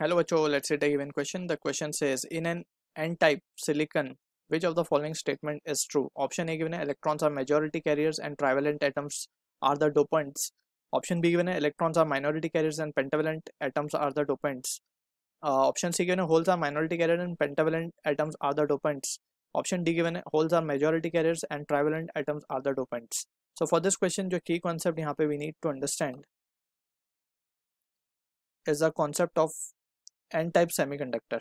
Hello Acho, let's hit a given question. The question says in an n-type silicon, which of the following statement is true? Option A given electrons are majority carriers and trivalent atoms are the dopants. Option B given electrons are minority carriers and pentavalent atoms are the dopants. Uh, option C given holes are minority carriers and pentavalent atoms are the dopants. Option D given holes are majority carriers and trivalent atoms are the dopants. So for this question, the key concept here we need to understand is the concept of N type semiconductor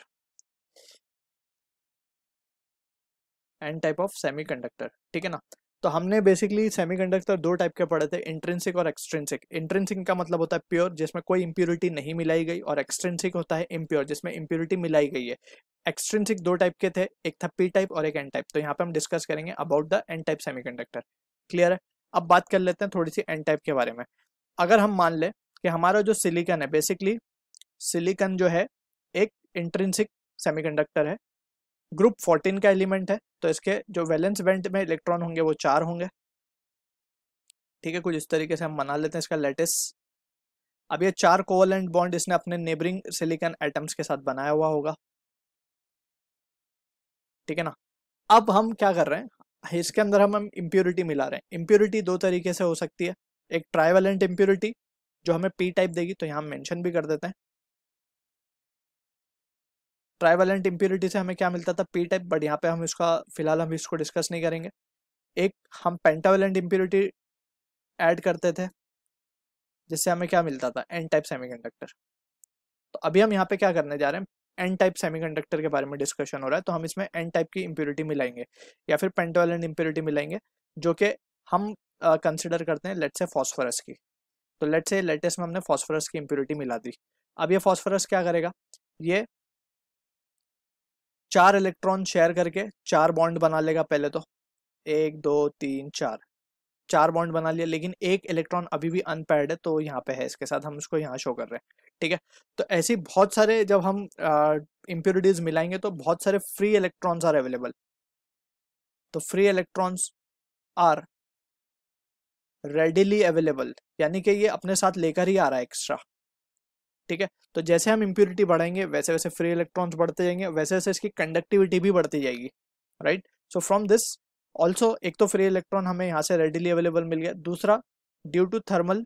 N type of semiconductor ठीक है ना तो हमने basically semiconductor दो type के पढ़े थे intrinsic और एक्सट्रेंसिक इंट्रेंसिक का मतलब होता है प्योर जिसमें कोई इम्प्योरिटी नहीं मिलाई गई और एक्सट्रेंसिक होता है इम्प्योर जिसमें इम्प्योरिटी मिलाई गई है एक्सट्रेंसिक दो टाइप के थे एक था पी टाइप और एक एन टाइप तो यहाँ पे हम डिस्कस करेंगे about the N type conductor clear है अब बात कर लेते हैं थोड़ी सी एन टाइप के बारे में अगर हम मान लें कि हमारा जो सिलिकन है बेसिकली सिलिकन जो है एक इंट्रेंसिक सेमीकंडक्टर है ग्रुप 14 का एलिमेंट है तो इसके जो वैलेंस बेंट में इलेक्ट्रॉन होंगे वो चार होंगे ठीक है कुछ इस तरीके से हम मना लेते हैं इसका लेटेस अब ये चार कोवलेंट बॉन्ड इसने अपने नेबरिंग सिलिकन एटम्स के साथ बनाया हुआ होगा ठीक है ना अब हम क्या कर रहे हैं इसके अंदर हम हम इम्प्योरिटी मिला रहे हैं इम्प्योरिटी दो तरीके से हो सकती है एक ट्राइवलेंट इम्प्योरिटी जो हमें पी टाइप देगी तो यहाँ हम मेंशन भी कर देते हैं ट्राइवेलेंट इम्प्योरिटी से हमें क्या मिलता था पी टाइप बट यहाँ पे हम इसका फिलहाल हम इसको डिस्कस नहीं करेंगे एक हम पेंटावेलेंट इम्प्योरिटी ऐड करते थे जिससे हमें क्या मिलता था एन टाइप सेमी तो अभी हम यहाँ पे क्या करने जा रहे हैं एन टाइप कंडक्टर के बारे में डिस्कशन हो रहा है तो हम इसमें एन टाइप की इम्प्योरिटी मिलाएंगे या फिर पेंटावेलेंट इम्प्योरिटी मिलाएंगे जो कि हम कंसिडर uh, करते हैं लेट से फॉस्फोरस की तो लेट से लेटेस्ट में हमने फॉस्फोरस की इम्प्योरिटी मिला दी अब ये फॉस्फोरस क्या करेगा ये चार इलेक्ट्रॉन शेयर करके चार बॉन्ड बना लेगा पहले तो एक दो तीन चार चार बॉन्ड बना लिया लेकिन एक इलेक्ट्रॉन अभी भी अनपैड है तो यहाँ पे है इसके साथ हम उसको यहाँ शो कर रहे हैं ठीक है तो ऐसे बहुत सारे जब हम इम्प्योरिटीज मिलाएंगे तो बहुत सारे फ्री इलेक्ट्रॉन्स आर अवेलेबल तो free electrons are readily available यानी कि ये अपने साथ लेकर ही आ रहा है एक्स्ट्रा ठीक है तो जैसे हम इम्प्योरिटी बढ़ाएंगे वैसे वैसे फ्री इलेक्ट्रॉन्स बढ़ते जाएंगे वैसे वैसे इसकी कंडक्टिविटी भी बढ़ती जाएगी right so from this also एक तो फ्री इलेक्ट्रॉन हमें यहाँ से रेडिली अवेलेबल मिल गया दूसरा due to thermal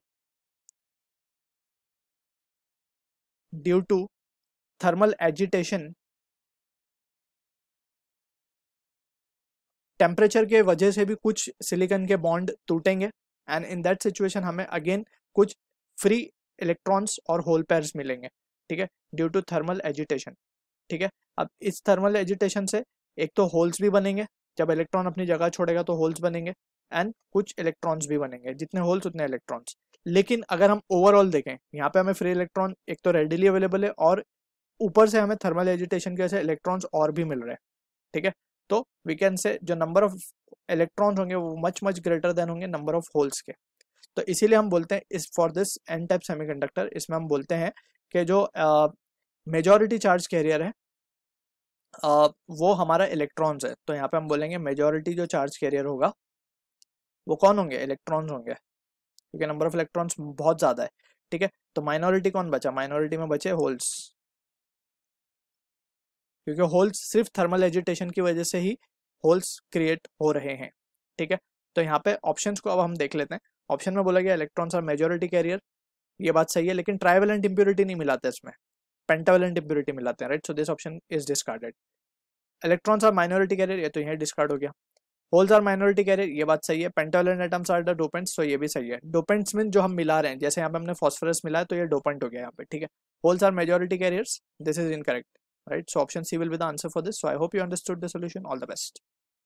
due to thermal agitation temperature के वजह से भी कुछ सिलिकन के बॉन्ड टूटेंगे एंड इन दैट सिचुएशन हमें अगेन कुछ फ्री इलेक्ट्रॉन्स और होल पेयर मिलेंगे ठीक है ड्यू टू थर्मल एजुटेशन ठीक है अब इस थर्मल एजुटेशन से एक तो होल्स भी बनेंगे जब इलेक्ट्रॉन अपनी जगह छोड़ेगा तो होल्स बनेंगे एंड कुछ इलेक्ट्रॉन्स भी बनेंगे जितने होल्स उतने इलेक्ट्रॉन्स लेकिन अगर हम ओवरऑल देखें यहाँ पे हमें फ्री इलेक्ट्रॉन एक तो रेडिली अवेलेबल है और ऊपर से हमें थर्मल एजुटेशन की वजह से इलेक्ट्रॉन्स और भी मिल रहे हैं ठीक है तो वी कैन से जो नंबर ऑफ इलेक्ट्रॉन्स होंगे वो मच मच ग्रेटर देन होंगे नंबर ऑफ होल्स के तो इसीलिए हम बोलते हैं इस for this N type semiconductor इसमें हम बोलते हैं कि जो मेजॉरिटी चार्ज कैरियर है uh, वो हमारा इलेक्ट्रॉन्स है तो यहाँ पे हम बोलेंगे मेजॉरिटी जो चार्ज कैरियर होगा वो कौन होंगे इलेक्ट्रॉन्स होंगे क्योंकि नंबर ऑफ इलेक्ट्रॉन्स बहुत ज़्यादा है ठीक है तो माइनॉरिटी कौन बचा माइनॉरिटी में बचे होल्स क्योंकि होल्स सिर्फ थर्मल एजिटेशन की वजह से ही होल्स क्रिएट हो रहे हैं ठीक है तो यहाँ पे ऑप्शंस को अब हम देख लेते हैं ऑप्शन में बोला गया इलेक्ट्रॉन्स आर मेजोरिटी कैरियर ये बात सही है लेकिन ट्राइवेलेंट इम्प्योरिटी नहीं मिलाते इसमें पेंटावेलेंट इम्प्योरिटी मिलाते हैं right so this option is discarded electrons are minority carrier ये तो यहाँ डिस्कार्ड हो गया होल्स आर माइनॉरिटी कैरियर ये बात सही है pentavalent atoms are the dopants तो ये भी सही है डोपेंट्स मीन जो हम मिला रहे हैं जैसे यहाँ पे हमने फॉस्फोरस मिला है तो ये डोपेंट हो गया यहाँ पे ठीक है holes are majority carriers this is incorrect right so option C will be the answer for this so I hope you understood the solution all the best